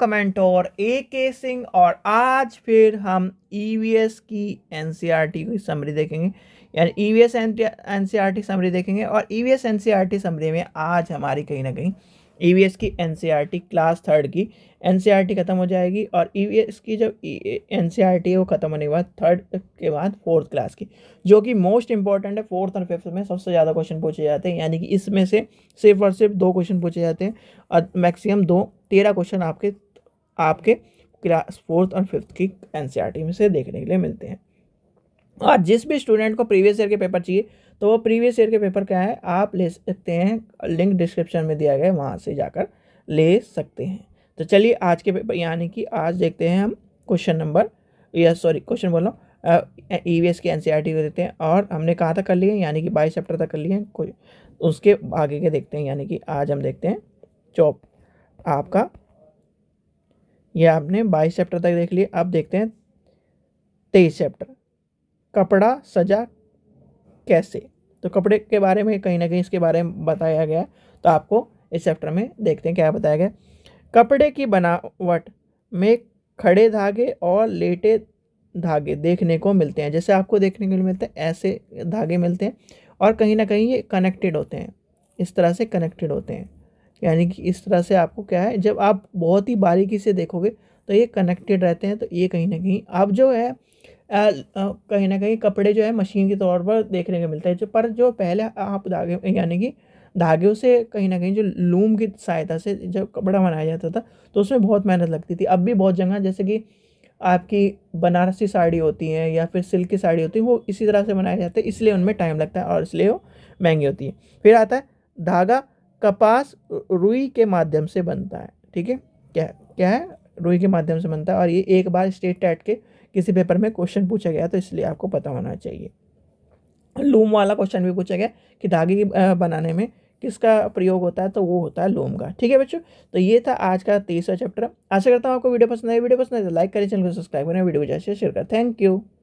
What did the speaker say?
comment और ए के सिंह और आज फिर हम ईवीएस e की एनसीईआरटी e की समरी देखेंगे यानी ईवीएस एनसीईआरटी समरी देखेंगे और ईवीएस एनसीईआरटी समरी में आज हमारी कहीं ना कहीं ईवीएस e की एनसीईआरटी क्लास थर्ड की एनसीईआरटी ख़त्म हो जाएगी और ईवीएस की जब एनसीईआरटी है वो ख़त्म होने के बाद थर्ड के बाद फोर्थ क्लास की जो कि मोस्ट इंपॉर्टेंट है फोर्थ और फिफ्थ में सबसे ज़्यादा क्वेश्चन पूछे जाते हैं यानी कि इसमें से सिर्फ और सिर्फ दो क्वेश्चन पूछे जाते हैं और मैक्सिमम दो तेरह क्वेश्चन आपके आपके क्लास फोर्थ और फिफ्थ की एन में से देखने के लिए मिलते हैं और जिस भी स्टूडेंट को प्रीवियस ईयर के पेपर चाहिए तो वो प्रीवियस ईयर के पेपर क्या है आप ले सकते हैं लिंक डिस्क्रिप्शन में दिया गया है वहाँ से जाकर ले सकते हैं तो चलिए आज के पेपर यानी कि आज देखते हैं हम क्वेश्चन नंबर या सॉरी क्वेश्चन बोलो ई वी एस के एन सी आर टी को देखते हैं और हमने कहाँ तक कर लिए यानी कि बाईस चैप्टर तक कर लिए उसके आगे के देखते हैं यानी कि आज हम देखते हैं चौप आपका ये आपने बाईस चैप्टर तक देख लिए अब देखते हैं तेईस चैप्टर कपड़ा सजा कैसे तो कपड़े के बारे में कहीं ना कहीं इसके बारे में बताया गया तो आपको इस चैप्टर में देखते हैं क्या बताया गया कपड़े की बनावट में खड़े धागे और लेटे धागे देखने को मिलते हैं जैसे आपको देखने को मिलते हैं ऐसे धागे मिलते हैं और कहीं ना कहीं ये कनेक्टेड होते हैं इस तरह से कनेक्टेड होते हैं यानी कि इस तरह से आपको क्या है जब आप बहुत ही बारीकी से देखोगे तो ये कनेक्टेड रहते हैं तो ये कहीं ना कहीं आप जो है कहीं ना कहीं कपड़े जो है मशीन के तौर पर देखने को मिलता है जो पर जो पहले आप धागे यानी कि धागों से कहीं ना कहीं जो लूम की सहायता से जब कपड़ा बनाया जाता था तो उसमें बहुत मेहनत लगती थी अब भी बहुत जगह जैसे कि आपकी बनारसी साड़ी होती है या फिर सिल्क की साड़ी होती है वो इसी तरह से बनाए जाते हैं इसलिए उनमें टाइम लगता है और इसलिए वो महंगी होती है फिर आता है धागा कपास रुई के माध्यम से बनता है ठीक है क्या क्या है रुई के माध्यम से बनता है और ये एक बार स्टेट टैट के किसी पेपर में क्वेश्चन पूछा गया तो इसलिए आपको पता होना चाहिए लूम वाला क्वेश्चन भी पूछा गया कि धागे बनाने में किसका प्रयोग होता है तो वो होता है लोम का ठीक है बच्चों तो ये था आज का तीसरा चैप्टर आशा करता हूँ आपको वीडियो पसंद आए वीडियो पसंद आए तो लाइक करें चैनल को सब्सक्राइब करें वीडियो को जैसे शेयर करें थैंक यू